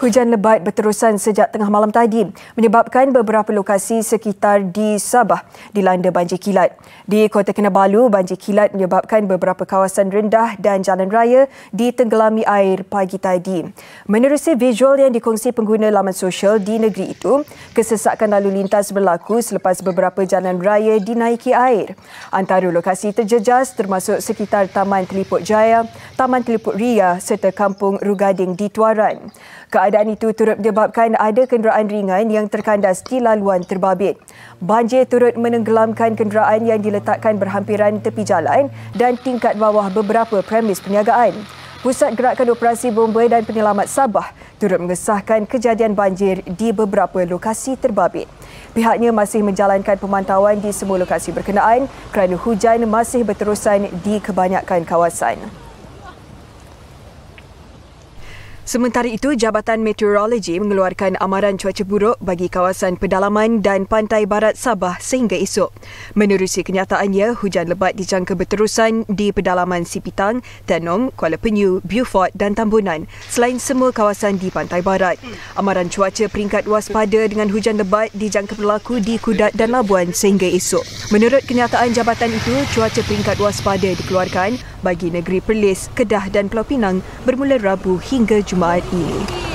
Hujan lebat berterusan sejak tengah malam tadi menyebabkan beberapa lokasi sekitar di Sabah dilanda banjir kilat. Di Kota Kinabalu, banjir kilat menyebabkan beberapa kawasan rendah dan jalan raya ditenggelami air pagi tadi. Menerusi visual yang dikongsi pengguna laman sosial di negeri itu, kesesakan lalu lintas berlaku selepas beberapa jalan raya dinaiki air. Antara lokasi terjejas termasuk sekitar Taman Teliput Jaya, Taman Teliput Ria serta Kampung Rugading di Tuaran. Keadaan itu turut menyebabkan ada kenderaan ringan yang terkandas di laluan terbabit. Banjir turut menenggelamkan kenderaan yang diletakkan berhampiran tepi jalan dan tingkat bawah beberapa premis perniagaan. Pusat Gerakan Operasi Bomba dan Penyelamat Sabah turut mengesahkan kejadian banjir di beberapa lokasi terbabit. Pihaknya masih menjalankan pemantauan di semua lokasi berkenaan kerana hujan masih berterusan di kebanyakan kawasan. Sementara itu, Jabatan Meteorologi mengeluarkan amaran cuaca buruk bagi kawasan pedalaman dan pantai barat Sabah sehingga esok. Menerusi kenyataannya, hujan lebat dijangka berterusan di pedalaman Sipitang, Tenom, Kuala Penyu, Beaufort dan Tambunan selain semua kawasan di pantai barat. Amaran cuaca peringkat waspada dengan hujan lebat dijangka berlaku di Kudat dan Labuan sehingga esok. Menurut kenyataan jabatan itu, cuaca peringkat waspada dikeluarkan bagi negeri Perlis, Kedah dan Pulau Pinang bermula Rabu hingga Jumaat ini.